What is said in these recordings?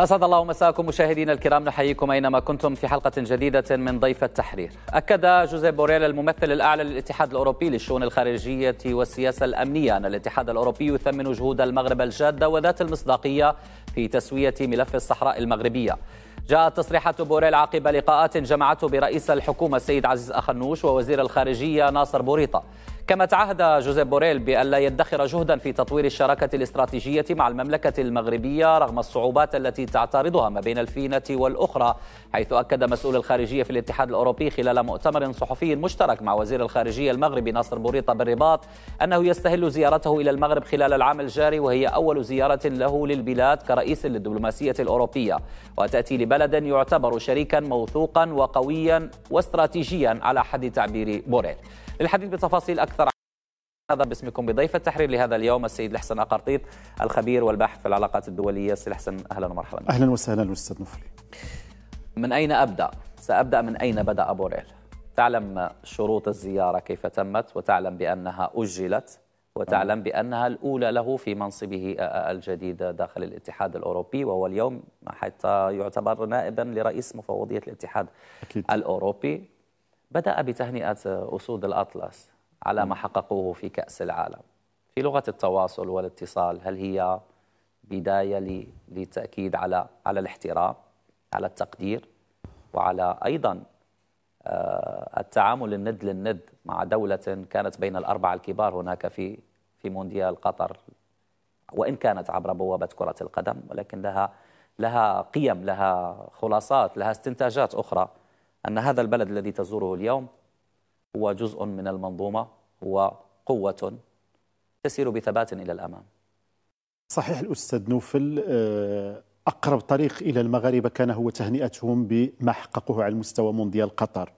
أسعد الله مساءكم مشاهدينا الكرام نحييكم أينما كنتم في حلقة جديدة من ضيف التحرير أكد جوزيف بوريل الممثل الأعلى للاتحاد الأوروبي للشؤون الخارجية والسياسة الأمنية أن الاتحاد الأوروبي يثمن جهود المغرب الجادة وذات المصداقية في تسوية ملف الصحراء المغربية جاءت تصريحات بوريل عقب لقاءات جمعته برئيس الحكومة السيد عزيز أخنوش ووزير الخارجية ناصر بوريطة كما تعهد جوزيف بوريل بألا يدخر جهدا في تطوير الشراكة الاستراتيجية مع المملكة المغربية رغم الصعوبات التي تعترضها ما بين الفينة والأخرى حيث أكد مسؤول الخارجية في الاتحاد الأوروبي خلال مؤتمر صحفي مشترك مع وزير الخارجية المغربي ناصر بوريطة بالرباط أنه يستهل زيارته إلى المغرب خلال العام الجاري وهي أول زيارة له للبلاد كرئيس للدبلوماسية الأوروبية وتأتي لبلد يعتبر شريكا موثوقا وقويا واستراتيجيا على حد تعبير بوريل للحديث بتفاصيل أكثر هذا باسمكم بضيف التحرير لهذا اليوم السيد الحسن أقرطيط الخبير والباحث في العلاقات الدولية السيد الحسن أهلا ومرحبا أهلا وسهلا أستاذ نفلي من أين أبدأ؟ سأبدأ من أين بدأ بوريل تعلم شروط الزيارة كيف تمت وتعلم بأنها أجلت وتعلم بأنها الأولى له في منصبه الجديد داخل الاتحاد الأوروبي وهو اليوم حتى يعتبر نائبا لرئيس مفوضية الاتحاد أكيد. الأوروبي بدأ بتهنئة أسود الأطلس على ما حققوه في كأس العالم في لغة التواصل والاتصال هل هي بداية للتأكيد على على الاحترام على التقدير وعلى أيضا آه، التعامل الند للند مع دولة كانت بين الأربعة الكبار هناك في في مونديال قطر وإن كانت عبر بوابة كرة القدم ولكن لها لها قيم لها خلاصات لها استنتاجات أخرى أن هذا البلد الذي تزوره اليوم هو جزء من المنظومة هو قوة تسير بثبات إلى الأمام صحيح الأستاذ نوفل آه، أقرب طريق إلى المغاربة كان هو تهنئتهم بما حققوه على مستوى مونديال قطر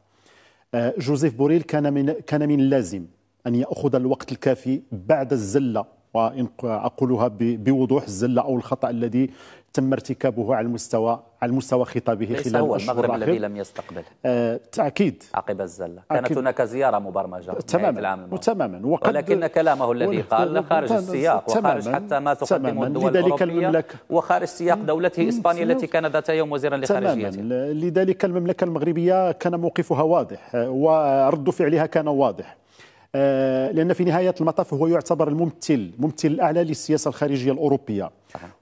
آه، جوزيف بوريل كان من كان من اللازم أن يأخذ الوقت الكافي بعد الزلة وإن أقولها بوضوح الزلة أو الخطأ الذي تم ارتكابه على المستوى على مستوى خطابه ليس خلال هو المغرب الذي لم يستقبل آه تأكيد عقب الزلة كانت هناك زيارة مبرمجة تماما تماما ولكن كلامه الذي قال خارج السياق وخارج حتى ما تقدمه الدول الأوروبية وخارج سياق دولته إسبانيا التي كان ذات يوم وزيرا لخارجيتها لذلك المملكة المغربية كان موقفها واضح ورد فعلها كان واضح آه، لان في نهايه المطاف هو يعتبر الممثل الممثل الاعلى للسياسه الخارجيه الاوروبيه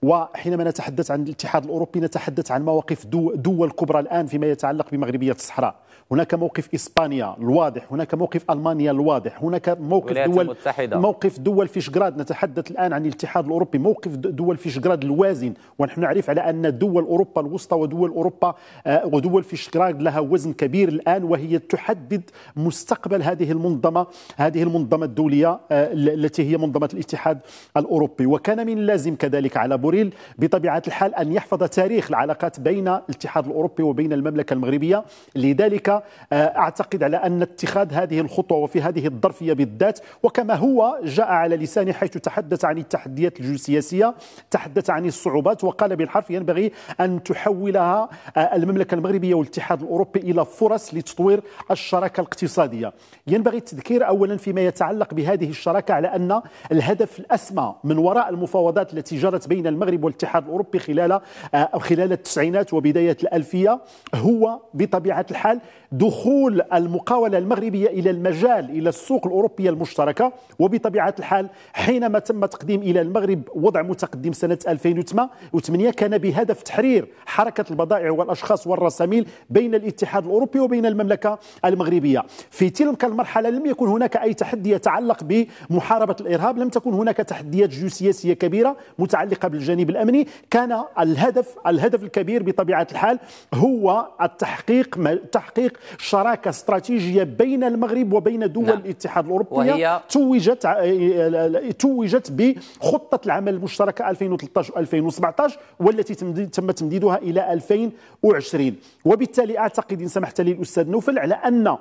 وحينما نتحدث عن الاتحاد الاوروبي نتحدث عن مواقف دول كبرى الان فيما يتعلق بمغربيه الصحراء هناك موقف إسبانيا الواضح هناك موقف ألمانيا الواضح هناك موقف دول المتحدة. موقف دول فيشغراد نتحدث الآن عن الاتحاد الأوروبي موقف دول فيشغراد الوازن ونحن نعرف على أن دول أوروبا الوسطى ودول أوروبا آه، ودول فيشغراد لها وزن كبير الآن وهي تحدد مستقبل هذه المنظمة هذه المنظمة الدولية آه، التي هي منظمة الاتحاد الأوروبي وكان من اللازم كذلك على بوريل بطبيعة الحال أن يحفظ تاريخ العلاقات بين الاتحاد الأوروبي وبين المملكة المغربية لذلك آه، أعتقد على أن اتخاذ هذه الخطوة وفي هذه الظرفية بالذات وكما هو جاء على لسانه حيث تحدث عن التحديات الجيوسياسية تحدث عن الصعوبات وقال بالحرف ينبغي أن تحولها آه، المملكة المغربية والاتحاد الأوروبي إلى فرص لتطوير الشراكة الاقتصادية ينبغي التذكير أولا فيما يتعلق بهذه الشراكة على أن الهدف الأسمى من وراء المفاوضات التي جرت بين المغرب والاتحاد الأوروبي خلال آه، خلال التسعينات وبداية الألفية هو بطبيعة الحال دخول المقاولة المغربية إلى المجال إلى السوق الأوروبية المشتركة وبطبيعة الحال حينما تم تقديم إلى المغرب وضع متقدم سنة 2008 كان بهدف تحرير حركة البضائع والأشخاص والرساميل بين الاتحاد الأوروبي وبين المملكة المغربية في تلك المرحلة لم يكن هناك أي تحدي يتعلق بمحاربة الإرهاب لم تكن هناك تحديات جيوسياسية كبيرة متعلقة بالجانب الأمني كان الهدف الهدف الكبير بطبيعة الحال هو التحقيق تحقيق شراكه استراتيجيه بين المغرب وبين دول نعم. الاتحاد الاوروبي وهي توجت آه، آه، توجت بخطه العمل المشتركه 2013 2017 والتي تم تمديدها الى 2020 وبالتالي اعتقد ان سمحت لي الاستاذ نوفل على ان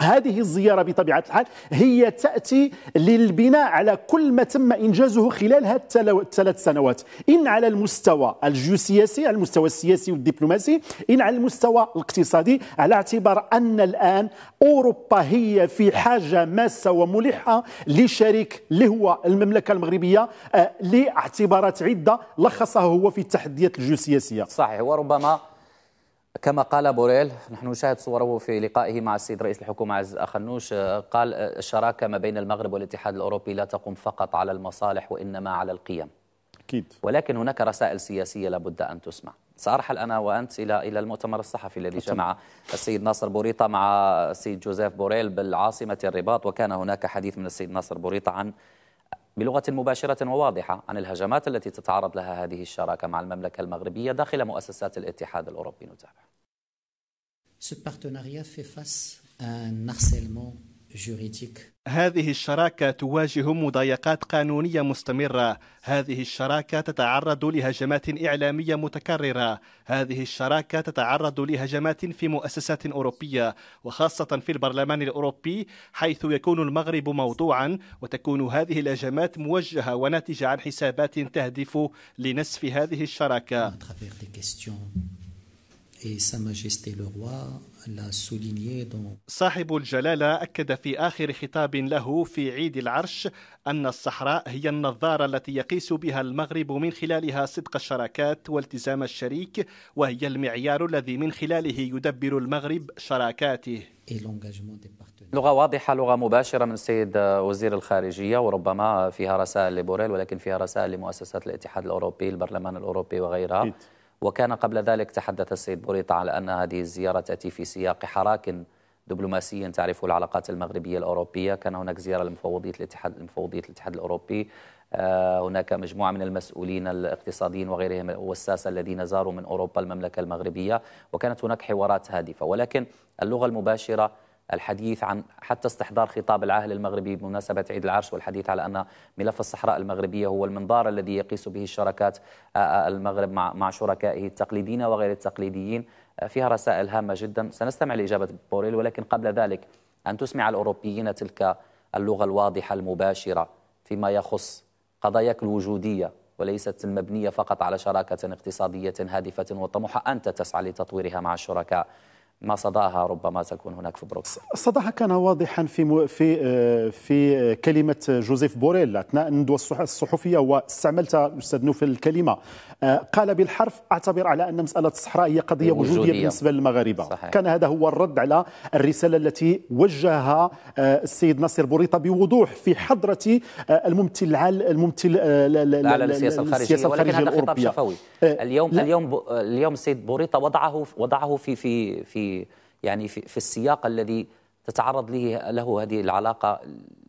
هذه الزيارة بطبيعة الحال هي تأتي للبناء على كل ما تم إنجازه خلال هذه الثلاث سنوات إن على المستوى الجيوسياسي على المستوى السياسي والدبلوماسي إن على المستوى الاقتصادي على اعتبار أن الآن أوروبا هي في حاجة ماسة وملحة لشريك اللي هو المملكة المغربية آه، لاعتبارات عدة لخصها هو في التحديات الجيوسياسية صحيح وربما كما قال بوريل نحن نشاهد صوره في لقائه مع السيد رئيس الحكومة عز أخنوش قال الشراكة ما بين المغرب والاتحاد الأوروبي لا تقوم فقط على المصالح وإنما على القيم أكيد ولكن هناك رسائل سياسية لابد أن تسمع سأرحل أنا وأنت إلى إلى المؤتمر الصحفي الذي جمع السيد ناصر بوريطة مع السيد جوزيف بوريل بالعاصمة الرباط وكان هناك حديث من السيد ناصر بوريطة عن بلغة مباشرة وواضحة عن الهجمات التي تتعرض لها هذه الشراكة مع المملكة المغربية داخل مؤسسات الاتحاد الأوروبي نتابع Ce partenariat fait face à un harcèlement هذه الشراكة تواجه مضايقات قانونية مستمرة، هذه الشراكة تتعرض لهجمات إعلامية متكررة، هذه الشراكة تتعرض لهجمات في مؤسسات أوروبية وخاصة في البرلمان الأوروبي حيث يكون المغرب موضوعا وتكون هذه الهجمات موجهة وناتجة عن حسابات تهدف لنسف هذه الشراكة. صاحب الجلالة أكد في آخر خطاب له في عيد العرش أن الصحراء هي النظارة التي يقيس بها المغرب من خلالها صدق الشراكات والتزام الشريك وهي المعيار الذي من خلاله يدبر المغرب شراكاته لغة واضحة لغة مباشرة من السيد وزير الخارجية وربما فيها رسائل لبوريل ولكن فيها رسائل لمؤسسات الاتحاد الأوروبي البرلمان الأوروبي وغيرها وكان قبل ذلك تحدث السيد بوريطة على أن هذه الزيارة تأتي في سياق حراك دبلوماسي تعرفه العلاقات المغربية الأوروبية كان هناك زيارة لمفوضية الاتحاد مفوضية الاتحاد الأوروبي آه، هناك مجموعة من المسؤولين الاقتصاديين وغيرهم والساسة الذين زاروا من أوروبا المملكة المغربية وكانت هناك حوارات هادفة ولكن اللغة المباشرة الحديث عن حتى استحضار خطاب العاهل المغربي بمناسبة عيد العرش والحديث على أن ملف الصحراء المغربية هو المنظار الذي يقيس به الشراكات آه، آه، المغرب مع شركائه التقليديين وغير التقليديين آه، فيها رسائل هامة جدا سنستمع لإجابة بوريل ولكن قبل ذلك أن تسمع الأوروبيين تلك اللغة الواضحة المباشرة فيما يخص قضاياك الوجودية وليست المبنية فقط على شراكة اقتصادية هادفة وطموحة أنت تسعى لتطويرها مع الشركاء ما صداها ربما تكون هناك في بروكسل صداها كان واضحا في مو في آه، في كلمه جوزيف بوريل اثناء الندوه الصحفيه واستعملت استاذ نوفل الكلمه آه، قال بالحرف اعتبر على ان مساله الصحراء هي قضيه وجوديه, بالنسبه للمغاربه صحيح. كان هذا هو الرد على الرساله التي وجهها آه، السيد ناصر بوريطه بوضوح في حضره الممثل العال الممثل على السياسه الخارجيه, السياسة الخارجية ولكن هذا خطاب شفوي اليوم لا. اليوم اليوم السيد بوريطه وضعه وضعه في في في يعني في, في السياق الذي تتعرض له له هذه العلاقه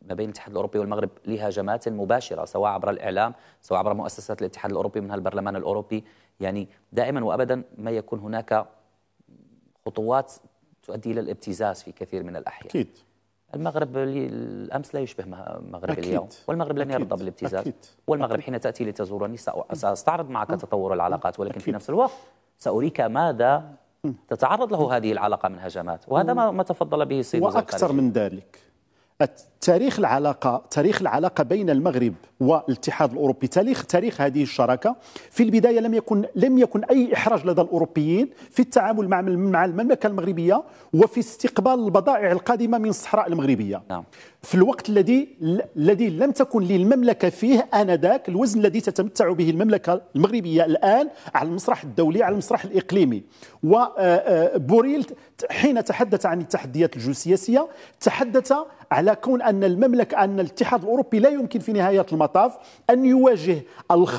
ما بين الاتحاد الاوروبي والمغرب لهجمات مباشره سواء عبر الاعلام سواء عبر مؤسسات الاتحاد الاوروبي منها البرلمان الاوروبي يعني دائما وابدا ما يكون هناك خطوات تؤدي الى الابتزاز في كثير من الاحيان اكيد المغرب الامس لا يشبه مغرب أكيد. اليوم والمغرب لن يرضى بالابتزاز أكيد. والمغرب أكيد. حين تاتي لتزورني ساستعرض معك أه. تطور العلاقات ولكن أكيد. في نفس الوقت ساريك ماذا تتعرض له هذه العلاقة من هجمات وهذا ما تفضل به السيد وأكثر من ذلك تاريخ العلاقة تاريخ العلاقة بين المغرب والاتحاد الأوروبي تاريخ تاريخ هذه الشراكة في البداية لم يكن لم يكن أي إحراج لدى الأوروبيين في التعامل مع مع المملكة المغربية وفي استقبال البضائع القادمة من الصحراء المغربية نعم. في الوقت الذي الذي لم تكن للمملكة فيه آنذاك الوزن الذي تتمتع به المملكة المغربية الآن على المسرح الدولي على المسرح الإقليمي وبوريل آه، آه، حين تحدث عن التحديات الجيوسياسية تحدث على كون أن المملكة أن الاتحاد الأوروبي لا يمكن في نهاية المطاف أن يواجه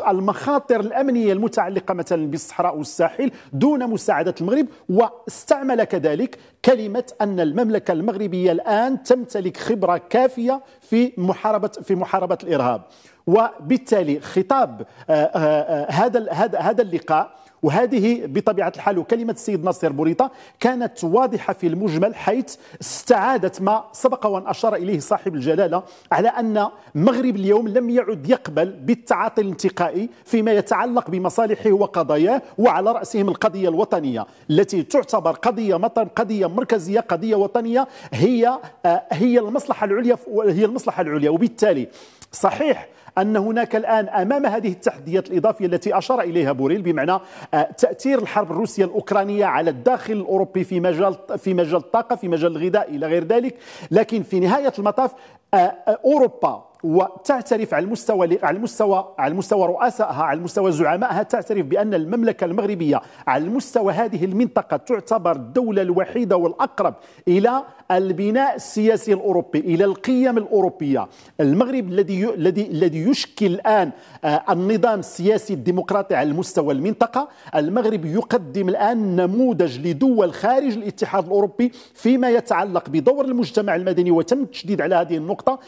المخاطر الأمنية المتعلقة مثلا بالصحراء والساحل دون مساعدة المغرب واستعمل كذلك كلمة أن المملكة المغربية الآن تمتلك خبرة كافية في محاربة في محاربة الإرهاب وبالتالي خطاب آه، آه، آه، هذا هذا اللقاء وهذه بطبيعة الحال وكلمة السيد ناصر بوريطة كانت واضحة في المجمل حيث استعادت ما سبق وأن أشار إليه صاحب الجلالة على أن المغرب اليوم لم يعد يقبل بالتعاطي الانتقائي فيما يتعلق بمصالحه وقضاياه وعلى رأسهم القضية الوطنية التي تعتبر قضية مطر قضية مركزية قضية وطنية هي آه، هي المصلحة العليا هي المصلحة العليا وبالتالي صحيح أن هناك الآن أمام هذه التحديات الإضافية التي أشار إليها بوريل بمعنى آه، تأثير الحرب الروسية الأوكرانية على الداخل الأوروبي في مجال في مجال الطاقة في مجال الغذاء إلى غير ذلك لكن في نهاية المطاف آه، آه، أوروبا وتعترف على المستوى على المستوى على المستوى رؤسائها على المستوى زعمائها تعترف بان المملكه المغربيه على المستوى هذه المنطقه تعتبر الدوله الوحيده والاقرب الى البناء السياسي الاوروبي الى القيم الاوروبيه المغرب الذي الذي الذي يشكل الان آه، النظام السياسي الديمقراطي على مستوى المنطقه المغرب يقدم الان نموذج لدول خارج الاتحاد الاوروبي فيما يتعلق بدور المجتمع المدني وتم التشديد على هذه النقطه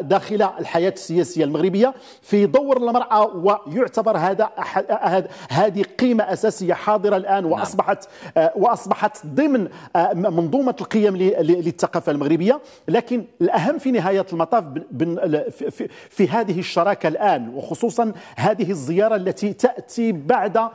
داخل الحياة السياسية المغربية في دور المرأة ويعتبر هذا أحد هذه قيمة أساسية حاضرة الآن نعم. وأصبحت وأصبحت ضمن آه، منظومة القيم للثقافة المغربية لكن الأهم في نهاية المطاف في هذه الشراكة الآن وخصوصا هذه الزيارة التي تأتي بعد آه،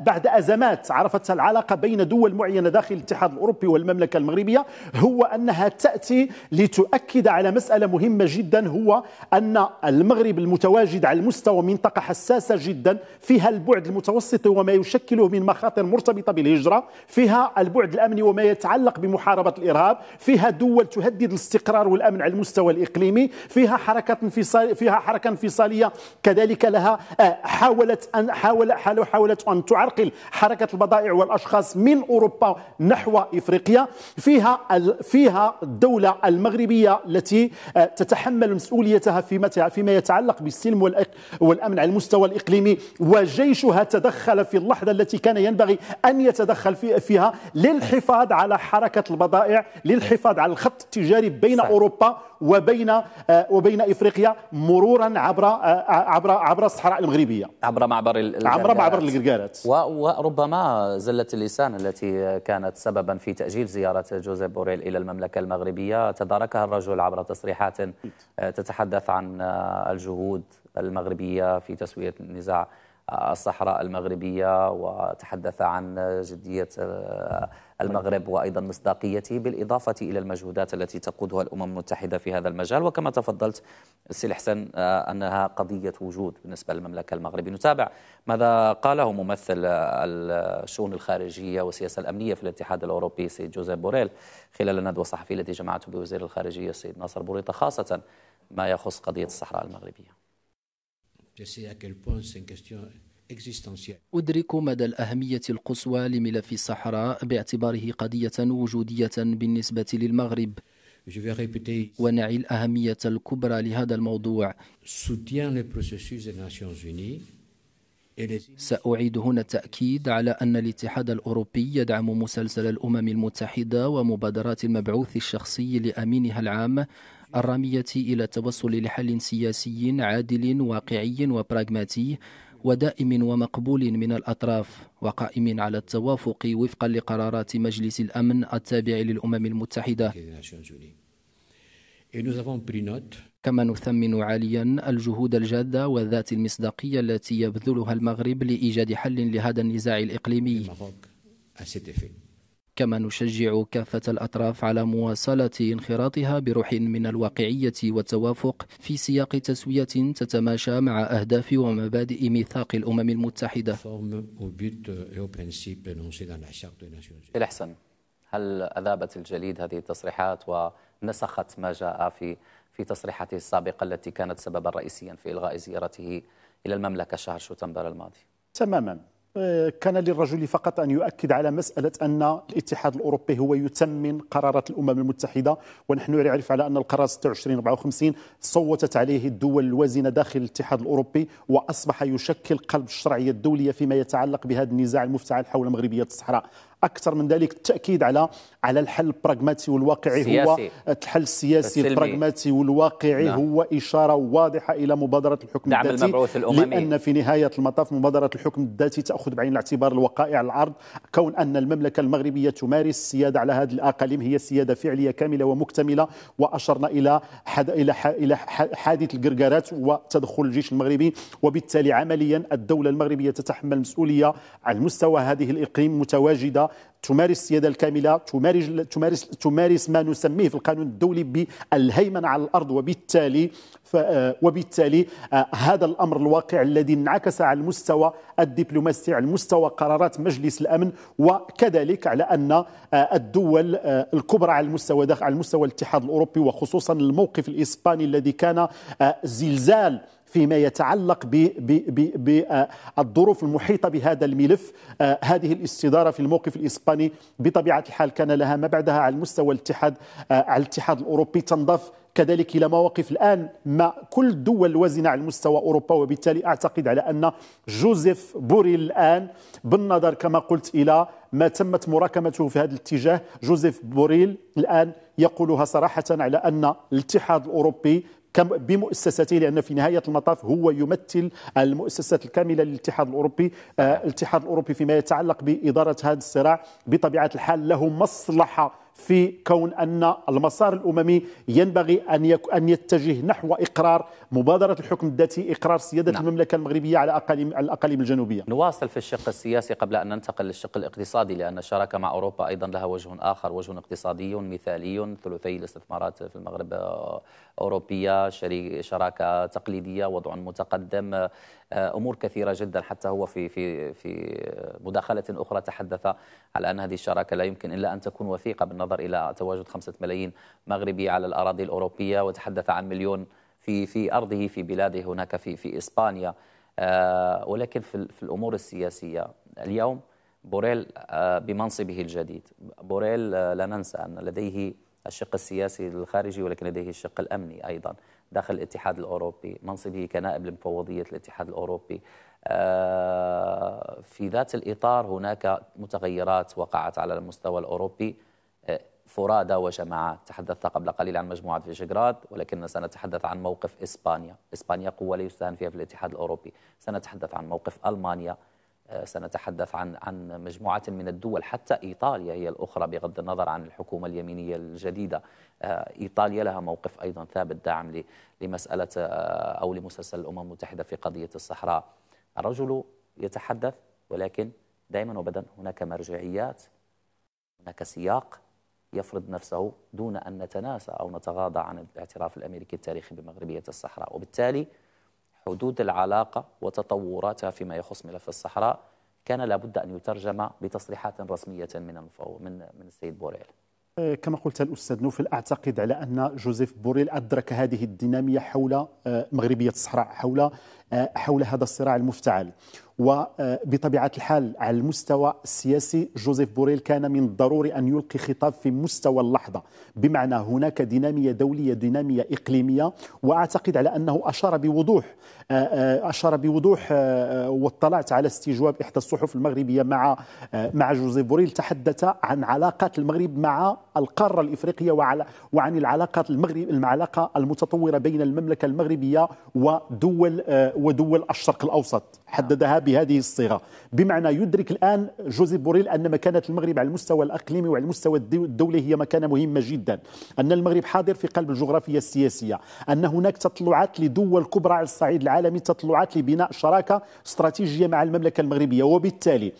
بعد أزمات عرفتها العلاقة بين دول معينة داخل الاتحاد الأوروبي والمملكة المغربية هو أنها تأتي لتؤكد على مسألة مهمة جدا هو أن المغرب المتواجد على المستوى منطقة حساسة جدا فيها البعد المتوسط وما يشكله من مخاطر مرتبطة بالهجرة فيها البعد الأمني وما يتعلق بمحاربة الإرهاب فيها دول تهدد الاستقرار والأمن على المستوى الإقليمي فيها حركة انفصال فيها حركة انفصالية كذلك لها آه، حاولت أن حاول حاولت أن تعرقل حركة البضائع والأشخاص من أوروبا نحو إفريقيا فيها فيها الدولة المغربية التي آه، تتحمل مسؤولية رؤيتها فيما يتعلق بالسلم والأمن على المستوى الإقليمي وجيشها تدخل في اللحظة التي كان ينبغي أن يتدخل فيها للحفاظ على حركة البضائع للحفاظ على الخط التجاري بين صحيح. أوروبا وبين آه، وبين افريقيا مرورا عبر آه، آه، عبر عبر الصحراء المغربيه عبر معبر عبر معبر الجرجارات وربما زله اللسان التي كانت سببا في تاجيل زياره جوزيف بوريل الى المملكه المغربيه تداركها الرجل عبر تصريحات تتحدث عن الجهود المغربيه في تسويه النزاع الصحراء المغربيه وتحدث عن جديه المغرب وأيضا مصداقيته بالإضافة إلى المجهودات التي تقودها الأمم المتحدة في هذا المجال وكما تفضلت السي الحسن آه، أنها قضية وجود بالنسبة للمملكة المغربية نتابع ماذا قاله ممثل الشؤون الخارجية والسياسة الأمنية في الاتحاد الأوروبي سيد جوزيف بوريل خلال الندوة الصحفية التي جمعته بوزير الخارجية السيد ناصر بوريطة خاصة ما يخص قضية الصحراء المغربية. أدرك مدى الأهمية القصوى لملف الصحراء باعتباره قضية وجودية بالنسبة للمغرب ونعي الأهمية الكبرى لهذا الموضوع سأعيد هنا التأكيد على أن الاتحاد الأوروبي يدعم مسلسل الأمم المتحدة ومبادرات المبعوث الشخصي لأمينها العام الرامية إلى التوصل لحل سياسي عادل واقعي وبراغماتي ودائم ومقبول من الأطراف وقائم على التوافق وفقا لقرارات مجلس الأمن التابع للأمم المتحدة كما نثمن عاليا الجهود الجادة وذات المصداقية التي يبذلها المغرب لإيجاد حل لهذا النزاع الإقليمي كما نشجع كافة الأطراف على مواصلة انخراطها بروح من الواقعية والتوافق في سياق تسوية تتماشى مع أهداف ومبادئ ميثاق الأمم المتحدة الأحسن هل أذابت الجليد هذه التصريحات ونسخت ما جاء في في تصريحاته السابقة التي كانت سببا رئيسيا في إلغاء زيارته إلى المملكة شهر شتنبر الماضي تماما كان للرجل فقط أن يؤكد على مسألة أن الاتحاد الأوروبي هو يتمن قرارات الأمم المتحدة ونحن نعرف على أن القرار 2654 صوتت عليه الدول الوازنة داخل الاتحاد الأوروبي وأصبح يشكل قلب الشرعية الدولية فيما يتعلق بهذا النزاع المفتعل حول مغربية الصحراء اكثر من ذلك التاكيد على على الحل البراغماتي والواقعي سياسي. هو الحل السياسي البراغماتي والواقعي نعم. هو اشاره واضحه الى مبادره الحكم دعم الذاتي المبعوث الاممي لان في نهايه المطاف مبادره الحكم الذاتي تاخذ بعين الاعتبار الوقائع على الارض كون ان المملكه المغربيه تمارس السياده على هذه الاقاليم هي سياده فعليه كامله ومكتمله واشرنا الى حد الى الى حادث الكركارات وتدخل الجيش المغربي وبالتالي عمليا الدوله المغربيه تتحمل مسؤوليه على مستوى هذه الاقليم متواجده تمارس السياده الكامله تمارس تمارس تمارس ما نسميه في القانون الدولي بالهيمنه على الارض وبالتالي آه، وبالتالي آه، هذا الامر الواقع الذي انعكس على المستوى الدبلوماسي على مستوى قرارات مجلس الامن وكذلك على ان آه، الدول الكبرى على المستوى على المستوى الاتحاد الاوروبي وخصوصا الموقف الاسباني الذي كان زلزال فيما يتعلق بالظروف آه، المحيطة بهذا الملف آه، هذه الاستدارة في الموقف الإسباني بطبيعة الحال كان لها ما بعدها على المستوى الاتحاد آه، على الاتحاد الأوروبي تنضاف كذلك الى مواقف الان ما كل الدول وزنه على مستوى اوروبا وبالتالي اعتقد على ان جوزيف بوريل الان بالنظر كما قلت الى ما تمت مراكمته في هذا الاتجاه جوزيف بوريل الان يقولها صراحه على ان الاتحاد الاوروبي بمؤسساته لان في نهايه المطاف هو يمثل المؤسسات الكامله للاتحاد الاوروبي آه، الاتحاد الاوروبي فيما يتعلق باداره هذا الصراع بطبيعه الحال له مصلحه في كون ان المسار الاممي ينبغي ان ان يتجه نحو اقرار مبادره الحكم الذاتي اقرار سياده نعم. المملكه المغربيه على اقاليم الاقاليم الجنوبيه نواصل في الشق السياسي قبل ان ننتقل للشق الاقتصادي لان الشراكه مع اوروبا ايضا لها وجه اخر وجه اقتصادي مثالي ثلثي الاستثمارات في المغرب آه، اوروبيه شراكه تقليديه وضع متقدم آه، امور كثيره جدا حتى هو في في في مداخله اخرى تحدث على ان هذه الشراكه لا يمكن الا ان تكون وثيقه بالنظر الى تواجد خمسة ملايين مغربي على الاراضي الاوروبيه وتحدث عن مليون في في ارضه في بلاده هناك في في اسبانيا آه، ولكن في في الامور السياسيه اليوم بوريل آه، بمنصبه الجديد بوريل آه، لا ننسى ان لديه الشق السياسي الخارجي ولكن لديه الشق الامني ايضا داخل الاتحاد الاوروبي منصبه كنائب لمفوضيه الاتحاد الاوروبي في ذات الاطار هناك متغيرات وقعت على المستوى الاوروبي فرادى وجماعات تحدثت قبل قليل عن مجموعة فيشغراد ولكن سنتحدث عن موقف إسبانيا إسبانيا قوة لا يستهان فيها في الاتحاد الأوروبي سنتحدث عن موقف ألمانيا آه، سنتحدث عن عن مجموعة من الدول حتى إيطاليا هي الأخرى بغض النظر عن الحكومة اليمينية الجديدة آه، إيطاليا لها موقف أيضا ثابت داعم لمسألة آه، أو لمسلسل الأمم المتحدة في قضية الصحراء الرجل يتحدث ولكن دائما وابدا هناك مرجعيات هناك سياق يفرض نفسه دون أن نتناسى أو نتغاضى عن الاعتراف الأمريكي التاريخي بمغربية الصحراء وبالتالي حدود العلاقة وتطوراتها فيما يخص ملف الصحراء كان لابد أن يترجم بتصريحات رسمية من من من السيد بوريل أه، كما قلت الأستاذ نوفل أعتقد على أن جوزيف بوريل أدرك هذه الدينامية حول أه، مغربية الصحراء حول أه، حول هذا الصراع المفتعل وبطبيعة الحال على المستوى السياسي جوزيف بوريل كان من الضروري أن يلقي خطاب في مستوى اللحظة بمعنى هناك دينامية دولية دينامية إقليمية وأعتقد على أنه أشار بوضوح آه، آه، أشار بوضوح آه، واطلعت على استجواب إحدى الصحف المغربية مع مع جوزيف بوريل تحدث عن علاقات المغرب مع القارة الإفريقية وعلى وعن العلاقات المغرب العلاقة المتطورة بين المملكة المغربية ودول ودول الشرق الأوسط حددها بهذه الصيغه بمعنى يدرك الان جوزيف بوريل ان مكانه المغرب على المستوى الاقليمي وعلى المستوى الدولي هي مكانه مهمه جدا ان المغرب حاضر في قلب الجغرافيا السياسيه ان هناك تطلعات لدول كبرى على الصعيد العالمي تطلعات لبناء شراكه استراتيجيه مع المملكه المغربيه وبالتالي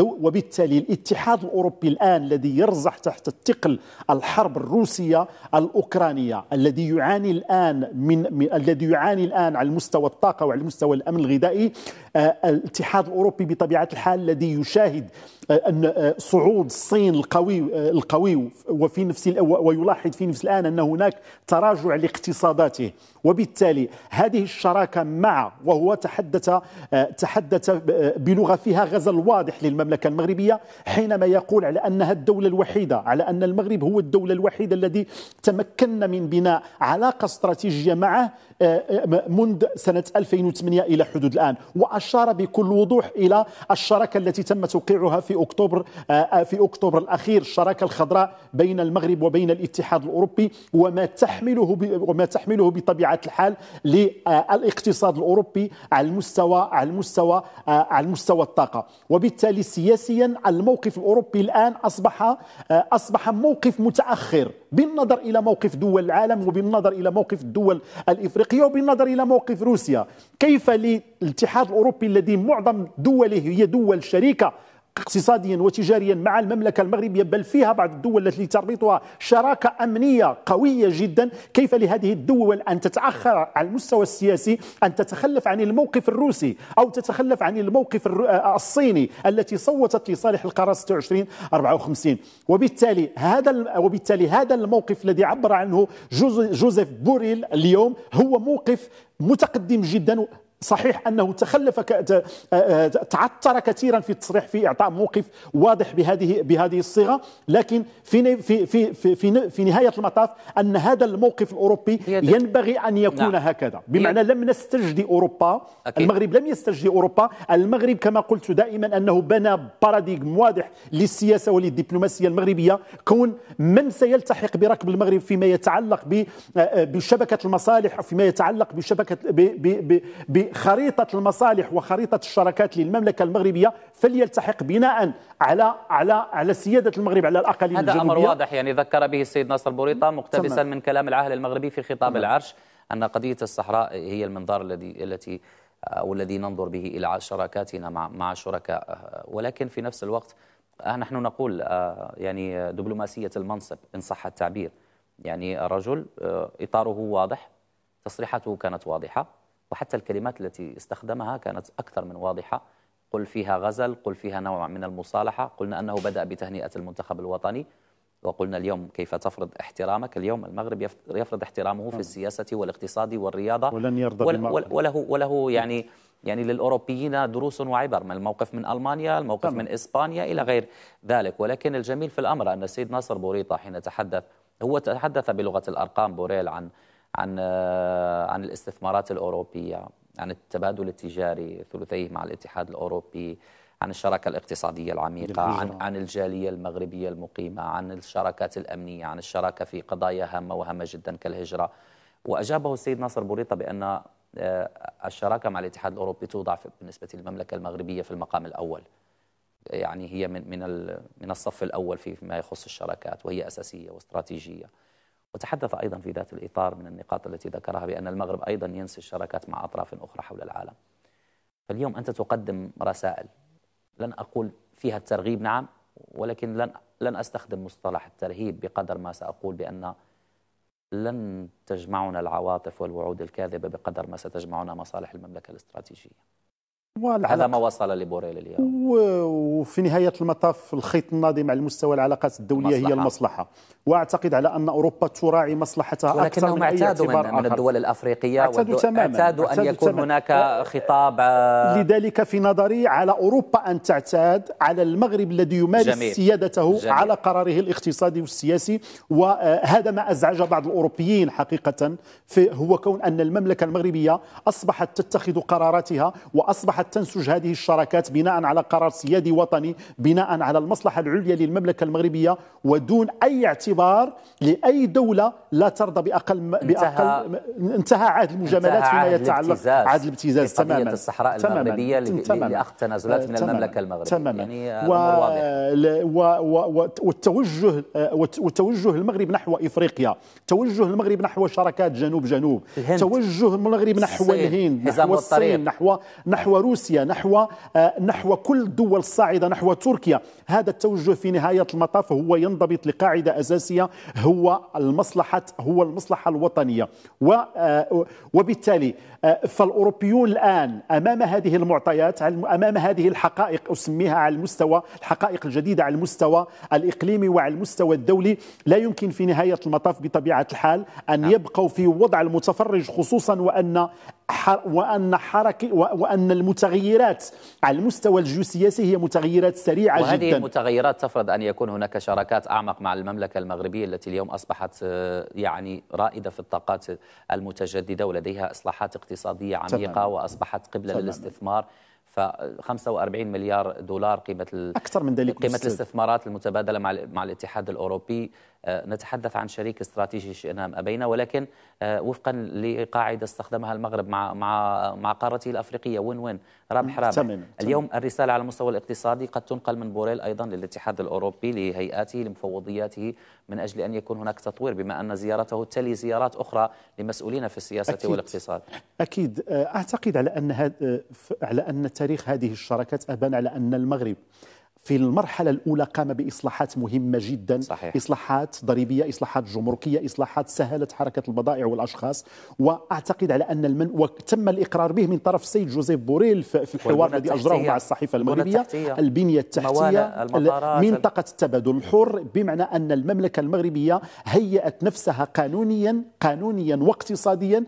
وبالتالي الاتحاد الاوروبي الان الذي يرزح تحت الثقل الحرب الروسيه الاوكرانيه الذي يعاني الان من, من الذي يعاني الان على المستوى الطاقه وعلى المستوى الامن الغذائي آه، الاتحاد الاوروبي بطبيعه الحال الذي يشاهد آه، ان آه، صعود الصين القوي القوي وفي نفس ويلاحظ في نفس الان ان هناك تراجع لاقتصاداته وبالتالي هذه الشراكة مع وهو تحدث آه، تحدث آه، بلغة فيها غزل واضح للمملكة المغربية حينما يقول على أنها الدولة الوحيدة على أن المغرب هو الدولة الوحيدة الذي تمكنا من بناء علاقة استراتيجية معه آه، منذ سنة 2008 إلى حدود الآن وأشار بكل وضوح إلى الشراكة التي تم توقيعها في أكتوبر في أكتوبر الأخير الشراكة الخضراء بين المغرب وبين الاتحاد الأوروبي وما تحمله وما تحمله بطبيعة بطبيعه الحال للاقتصاد الاوروبي على المستوى على المستوى على المستوى الطاقه وبالتالي سياسيا الموقف الاوروبي الان اصبح اصبح موقف متاخر بالنظر الى موقف دول العالم وبالنظر الى موقف الدول الافريقيه وبالنظر الى موقف روسيا كيف للاتحاد الاوروبي الذي معظم دوله هي دول شريكه اقتصاديا وتجاريا مع المملكة المغربية بل فيها بعض الدول التي تربطها شراكة أمنية قوية جدا كيف لهذه الدول أن تتأخر على المستوى السياسي أن تتخلف عن الموقف الروسي أو تتخلف عن الموقف آه، الصيني التي صوتت لصالح القرار 26 54 وبالتالي هذا وبالتالي هذا الموقف الذي عبر عنه جوزيف بوريل اليوم هو موقف متقدم جدا صحيح انه تخلف آه، آه، تعثر كثيرا في التصريح في اعطاء موقف واضح بهذه بهذه الصيغه لكن في في في في, في نهايه المطاف ان هذا الموقف الاوروبي ينبغي ان نعم. يكون نعم. هكذا بمعنى لم نستجدي اوروبا أكيد. المغرب لم يستجدي اوروبا المغرب كما قلت دائما انه بنى باراديغم واضح للسياسه وللدبلوماسيه المغربيه كون من سيلتحق بركب المغرب فيما يتعلق آه، بشبكه المصالح وفيما يتعلق بشبكه ب ب ب خريطة المصالح وخريطة الشراكات للمملكة المغربية فليلتحق بناء على على على سيادة المغرب على الأقاليم الجنوبية هذا أمر واضح يعني ذكر به السيد ناصر بوريطة مقتبسا من كلام العاهل المغربي في خطاب العرش أن قضية الصحراء هي المنظار الذي التي والذي ننظر به إلى شراكاتنا مع مع الشركاء ولكن في نفس الوقت آه، نحن نقول آه، يعني آه، دبلوماسية المنصب إن صح التعبير يعني الرجل إطاره واضح تصريحاته كانت واضحة وحتى الكلمات التي استخدمها كانت أكثر من واضحة قل فيها غزل قل فيها نوع من المصالحة قلنا أنه بدأ بتهنئة المنتخب الوطني وقلنا اليوم كيف تفرض احترامك اليوم المغرب يفرض احترامه في نعم. السياسة والاقتصاد والرياضة ولن يرضى وله, وله, وله يعني يعني للأوروبيين دروس وعبر من الموقف من ألمانيا الموقف من إسبانيا إلى غير ذلك ولكن الجميل في الأمر أن السيد ناصر بوريطة حين تحدث هو تحدث بلغة الأرقام بوريل عن عن عن الاستثمارات الأوروبية عن التبادل التجاري ثلثيه مع الاتحاد الأوروبي عن الشراكة الاقتصادية العميقة عن, عن الجالية المغربية المقيمة عن الشراكات الأمنية عن الشراكة في قضايا هامة وهامة جدا كالهجرة وأجابه السيد ناصر بوريطة بأن آه، الشراكة مع الاتحاد الأوروبي توضع بالنسبة للمملكة المغربية في المقام الأول يعني هي من من من الصف الأول فيما يخص الشراكات وهي أساسية واستراتيجية وتحدث أيضا في ذات الإطار من النقاط التي ذكرها بأن المغرب أيضا ينسي الشراكات مع أطراف أخرى حول العالم فاليوم أنت تقدم رسائل لن أقول فيها الترغيب نعم ولكن لن لن أستخدم مصطلح الترهيب بقدر ما سأقول بأن لن تجمعنا العواطف والوعود الكاذبة بقدر ما ستجمعنا مصالح المملكة الاستراتيجية على ما وصل لبوريل اليوم وفي نهاية المطاف الخيط الناظم على المستوى العلاقات الدولية مصلحة. هي المصلحة وأعتقد على أن أوروبا تراعي مصلحتها أكثر من أي اعتبار من, من الدول الأفريقية اعتادوا, والدو... تماما. اعتادوا أن اعتادوا يكون تماما. هناك خطاب آه، لذلك في نظري على أوروبا أن تعتاد على المغرب الذي يمارس جميل. سيادته جميل. على قراره الاقتصادي والسياسي وهذا آه، ما أزعج بعض الأوروبيين حقيقة هو كون أن المملكة المغربية أصبحت تتخذ قراراتها وأصبحت أصبحت تنسج هذه الشراكات بناء على قرار سيادي وطني بناء على المصلحة العليا للمملكة المغربية ودون أي اعتبار لأي دولة لا ترضى بأقل بأقل انتهى عهد المجاملات فيما يتعلق عهد الابتزاز تماما الصحراء المغربية تماماً لأخذ تنازلات من المملكة المغربية تماما يعني و... و... و... والتوجه آه، والتوجه المغرب نحو إفريقيا توجه المغرب نحو شراكات جنوب جنوب الهند. توجه المغرب نحو الهند نحو الصين نحو نحو روسيا نحو آه، نحو كل دول الصاعدة نحو تركيا هذا التوجه في نهاية المطاف هو ينضبط لقاعدة أساسية هو المصلحة هو المصلحة الوطنية آه، وبالتالي آه، فالأوروبيون الآن أمام هذه المعطيات أمام هذه الحقائق أسميها على المستوى الحقائق الجديدة على المستوى الإقليمي وعلى المستوى الدولي لا يمكن في نهاية المطاف بطبيعة الحال أن نعم. يبقوا في وضع المتفرج خصوصا وأن وأن حركة وأن المتغيرات على المستوى الجيوسياسي هي متغيرات سريعة وهذه جدا وهذه المتغيرات تفرض أن يكون هناك شراكات أعمق مع المملكة المغربية التي اليوم أصبحت آه، يعني رائدة في الطاقات المتجددة ولديها إصلاحات اقتصادية عميقة وأصبحت قبلة للاستثمار 45 مليار دولار قيمه اكثر من ذلك قيمه الاستثمارات المتبادله مع مع الاتحاد الاوروبي آه، نتحدث عن شريك استراتيجي شئنا ام ابينا ولكن آه، وفقا لقاعده استخدمها المغرب مع مع مع قارته الافريقيه وين وين رابح رابح تمام. اليوم الرساله على المستوى الاقتصادي قد تنقل من بوريل ايضا للاتحاد الاوروبي لهيئاته لمفوضياته من اجل ان يكون هناك تطوير بما ان زيارته تلي زيارات اخرى لمسؤولين في السياسه أكيد. والاقتصاد اكيد آه، اعتقد على ان هذا على ان تاريخ هذه الشراكات أبان على أن المغرب في المرحلة الأولى قام بإصلاحات مهمة جدا صحيح. إصلاحات ضريبية إصلاحات جمركية إصلاحات سهلت حركة البضائع والأشخاص وأعتقد على أن المن... وتم الإقرار به من طرف السيد جوزيف بوريل في الحوار الذي أجراه مع الصحيفة المغربية البنية التحتية منطقة التبادل الحر بمعنى أن المملكة المغربية هيأت نفسها قانونيا قانونيا واقتصاديا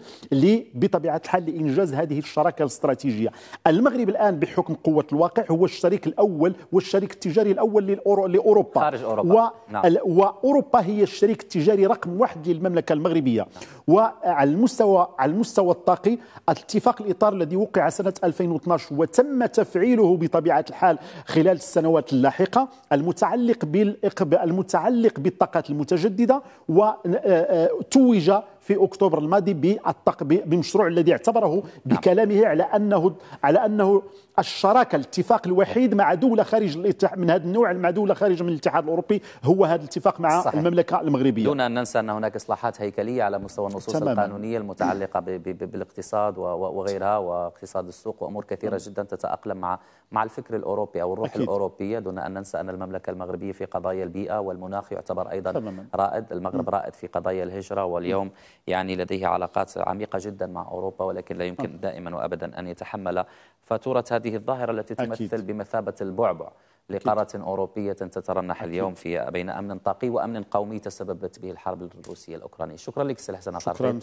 بطبيعة الحال لإنجاز هذه الشراكة الاستراتيجية المغرب الآن بحكم قوة الواقع هو الشريك الأول والشريك الشريك التجاري الاول لاوروبا خارج اوروبا و... نعم. واوروبا هي الشريك التجاري رقم واحد للمملكه المغربيه نعم. وعلى المستوى على المستوى الطاقي اتفاق الاطار الذي وقع سنه 2012 وتم تفعيله بطبيعه الحال خلال السنوات اللاحقه المتعلق بالإقب... المتعلق بالطاقات المتجدده وتوج آه، آه، في اكتوبر الماضي بالطق بمشروع الذي اعتبره نعم. بكلامه على انه على انه الشراكه الاتفاق الوحيد مع دوله خارج من هذا النوع مع دوله خارج من الاتحاد الاوروبي هو هذا الاتفاق مع صحيح. المملكه المغربيه دون ان ننسى ان هناك اصلاحات هيكليه على مستوى النصوص تمام. القانونيه المتعلقه بالاقتصاد وغيرها واقتصاد السوق وامور كثيره جدا تتاقلم مع مع الفكر الاوروبي او الروح أكيد. الاوروبيه دون ان ننسى ان المملكه المغربيه في قضايا البيئه والمناخ يعتبر ايضا تمام. رائد المغرب م. رائد في قضايا الهجره واليوم م. يعني لديه علاقات عميقه جدا مع اوروبا ولكن لا يمكن م. آه. دائما وابدا ان يتحمل فاتوره هذه هذه الظاهرة التي تمثل أكيد. بمثابة البعبع لقارة أكيد. أوروبية تترنح أكيد. اليوم في بين أمن طاقي وأمن قومي تسببت به الحرب الروسية الأوكرانية شكرا لك سيد حسن شكرا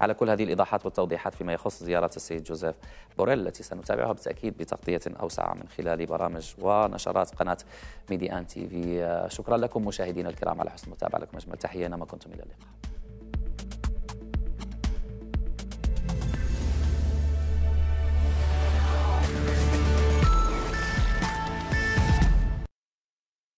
على كل هذه الإيضاحات والتوضيحات فيما يخص زيارة السيد جوزيف بوريل التي سنتابعها بالتأكيد بتغطية أوسع من خلال برامج ونشرات قناة ميدي آن تي في شكرا لكم مشاهدينا الكرام على حسن المتابعة لكم أجمل تحية ما كنتم إلى اللقاء